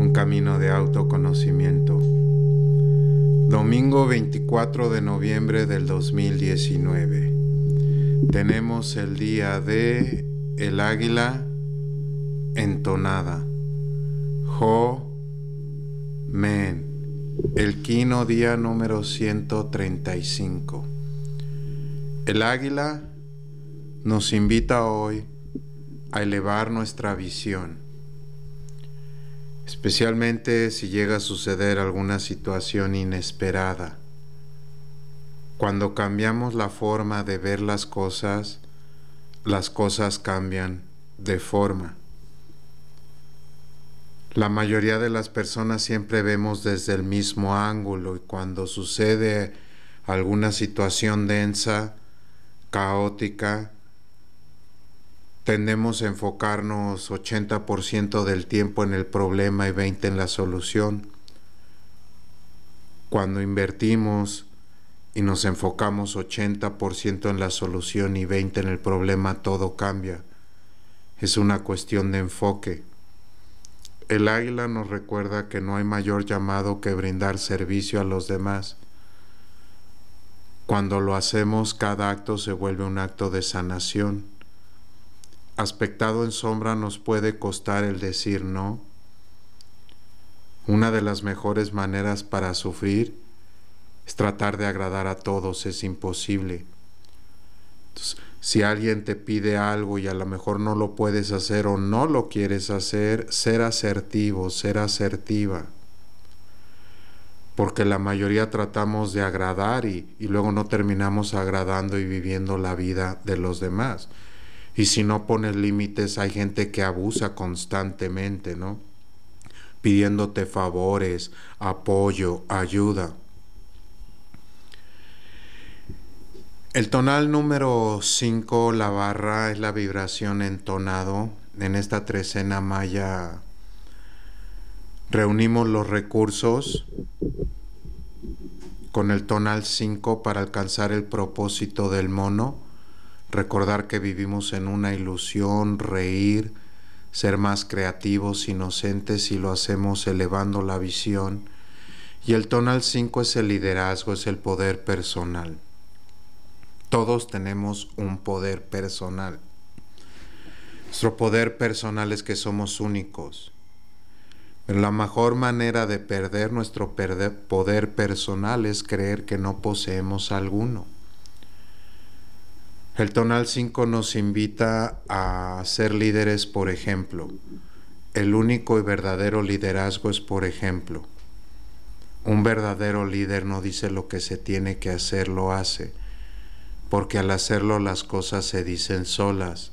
un camino de autoconocimiento. Domingo 24 de noviembre del 2019. Tenemos el día de el águila entonada. Jo men. El quino día número 135. El águila nos invita hoy a elevar nuestra visión especialmente si llega a suceder alguna situación inesperada. Cuando cambiamos la forma de ver las cosas, las cosas cambian de forma. La mayoría de las personas siempre vemos desde el mismo ángulo y cuando sucede alguna situación densa, caótica, tendemos a enfocarnos 80% del tiempo en el problema y 20% en la solución. Cuando invertimos y nos enfocamos 80% en la solución y 20% en el problema, todo cambia. Es una cuestión de enfoque. El águila nos recuerda que no hay mayor llamado que brindar servicio a los demás. Cuando lo hacemos, cada acto se vuelve un acto de sanación aspectado en sombra nos puede costar el decir no. Una de las mejores maneras para sufrir es tratar de agradar a todos, es imposible. si alguien te pide algo y a lo mejor no lo puedes hacer o no lo quieres hacer, ser asertivo, ser asertiva. Porque la mayoría tratamos de agradar y luego no terminamos agradando y viviendo la vida de los demás. Y si no pones límites, hay gente que abusa constantemente, ¿no? Pidiéndote favores, apoyo, ayuda. El tonal número 5, la barra, es la vibración entonado En esta trecena maya reunimos los recursos con el tonal 5 para alcanzar el propósito del mono recordar que vivimos en una ilusión, reír, ser más creativos, inocentes y lo hacemos elevando la visión. Y el tonal 5 es el liderazgo, es el poder personal. Todos tenemos un poder personal. Nuestro poder personal es que somos únicos. la mejor manera de perder nuestro poder personal es creer que no poseemos alguno. El tonal 5 nos invita a ser líderes, por ejemplo. El único y verdadero liderazgo es, por ejemplo. Un verdadero líder no dice lo que se tiene que hacer, lo hace, porque al hacerlo las cosas se dicen solas.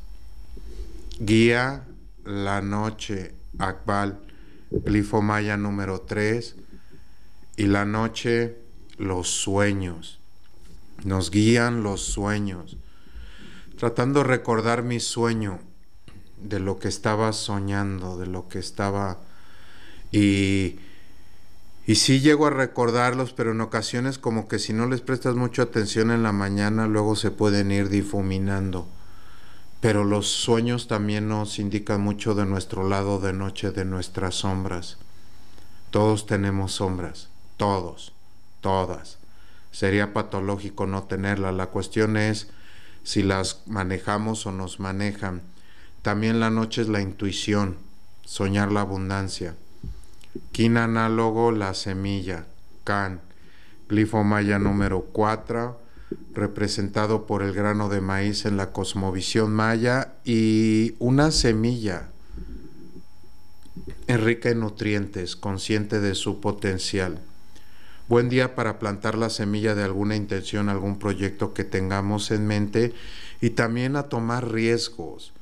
Guía la noche, Akbal, glifo número 3, y la noche, los sueños. Nos guían los sueños tratando de recordar mi sueño, de lo que estaba soñando, de lo que estaba... Y, y sí llego a recordarlos, pero en ocasiones como que si no les prestas mucha atención en la mañana, luego se pueden ir difuminando. Pero los sueños también nos indican mucho de nuestro lado de noche, de nuestras sombras. Todos tenemos sombras, todos, todas. Sería patológico no tenerla. La cuestión es si las manejamos o nos manejan. También la noche es la intuición, soñar la abundancia. Kin análogo, la semilla, can. Glifo maya número 4, representado por el grano de maíz en la cosmovisión maya y una semilla rica en nutrientes, consciente de su potencial buen día para plantar la semilla de alguna intención, algún proyecto que tengamos en mente y también a tomar riesgos,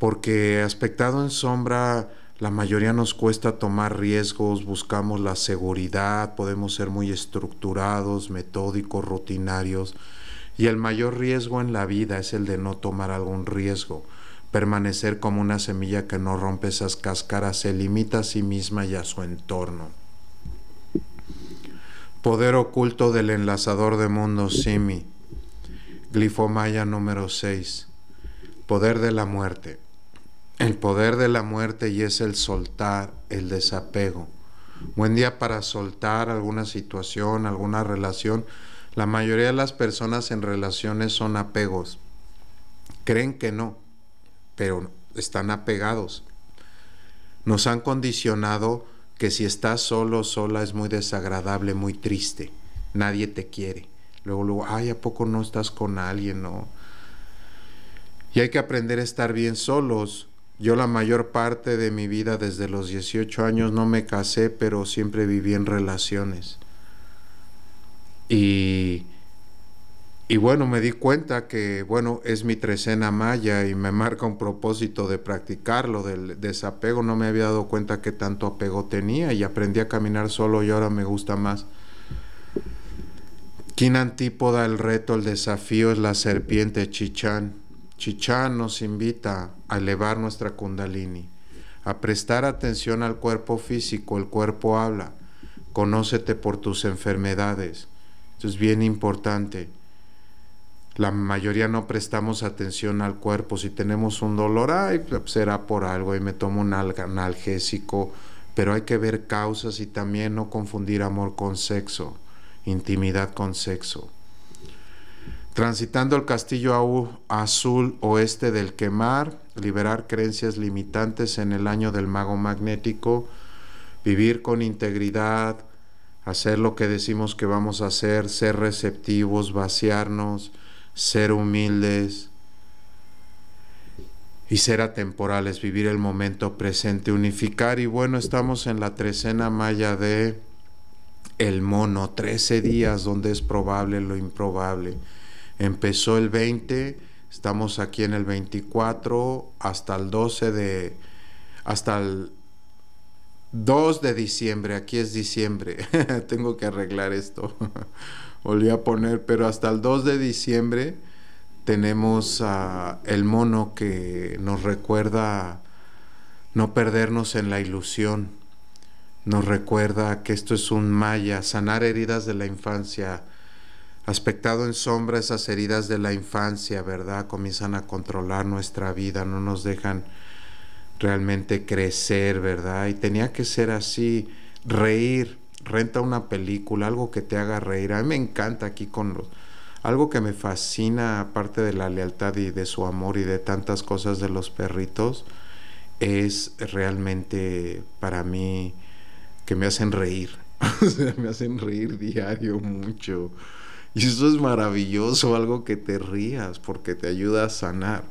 porque aspectado en sombra, la mayoría nos cuesta tomar riesgos, buscamos la seguridad, podemos ser muy estructurados, metódicos, rutinarios, y el mayor riesgo en la vida es el de no tomar algún riesgo permanecer como una semilla que no rompe esas cáscaras, se limita a sí misma y a su entorno. Poder oculto del enlazador de mundos Simi. Glifomaya número 6. Poder de la muerte. El poder de la muerte y es el soltar, el desapego. Buen día para soltar alguna situación, alguna relación. La mayoría de las personas en relaciones son apegos. Creen que no, pero están apegados. Nos han condicionado que si estás solo, sola es muy desagradable, muy triste, nadie te quiere. Luego, luego, ay, ¿a poco no estás con alguien? No. Y hay que aprender a estar bien solos. Yo la mayor parte de mi vida, desde los 18 años, no me casé, pero siempre viví en relaciones. Y y bueno, me di cuenta que, bueno, es mi trecena maya y me marca un propósito de practicarlo, del desapego. No me había dado cuenta que tanto apego tenía y aprendí a caminar solo y ahora me gusta más. Quien antípoda el reto, el desafío es la serpiente Chichán. Chichán nos invita a elevar nuestra kundalini, a prestar atención al cuerpo físico, el cuerpo habla, conócete por tus enfermedades. Esto es bien importante la mayoría no prestamos atención al cuerpo. Si tenemos un dolor, ay, pues, será por algo y me tomo un analgésico. Pero hay que ver causas y también no confundir amor con sexo, intimidad con sexo. Transitando el castillo azul oeste del quemar, liberar creencias limitantes en el año del mago magnético, vivir con integridad, hacer lo que decimos que vamos a hacer, ser receptivos, vaciarnos, ser humildes y ser atemporales, vivir el momento presente, unificar. Y bueno, estamos en la trecena maya de El Mono, 13 días donde es probable lo improbable. Empezó el 20, estamos aquí en el 24 hasta el 12 de... hasta el 2 de diciembre, aquí es diciembre, tengo que arreglar esto. volví a poner, pero hasta el 2 de diciembre tenemos a el mono que nos recuerda no perdernos en la ilusión, nos recuerda que esto es un maya, sanar heridas de la infancia, aspectado en sombra esas heridas de la infancia, ¿verdad? Comienzan a controlar nuestra vida, no nos dejan realmente crecer, ¿verdad? Y tenía que ser así, reír, renta una película, algo que te haga reír. A mí me encanta aquí con los... Algo que me fascina, aparte de la lealtad y de su amor y de tantas cosas de los perritos, es realmente para mí que me hacen reír. o sea, me hacen reír diario mucho. Y eso es maravilloso, algo que te rías porque te ayuda a sanar.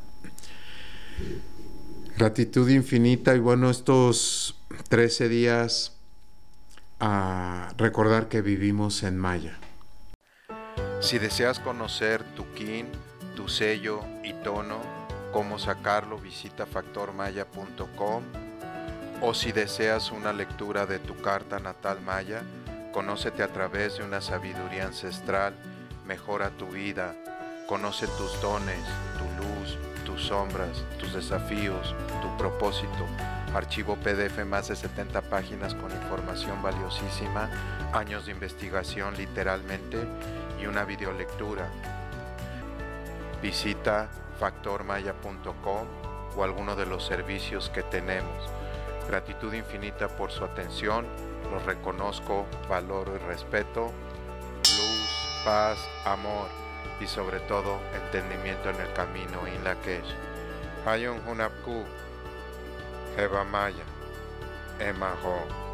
Gratitud infinita y bueno, estos 13 días a recordar que vivimos en Maya. Si deseas conocer tu kin, tu sello y tono, cómo sacarlo, visita factormaya.com o si deseas una lectura de tu carta natal maya, conócete a través de una sabiduría ancestral, mejora tu vida, conoce tus dones, tu luz, tus sombras, tus desafíos, tu propósito archivo PDF más de 70 páginas con información valiosísima, años de investigación literalmente y una videolectura. Visita factormaya.com o alguno de los servicios que tenemos. Gratitud infinita por su atención, los reconozco, valoro y respeto. Luz, paz, amor y sobre todo entendimiento en el camino en la que es. Hunapku Eva Maia, Emma Ron.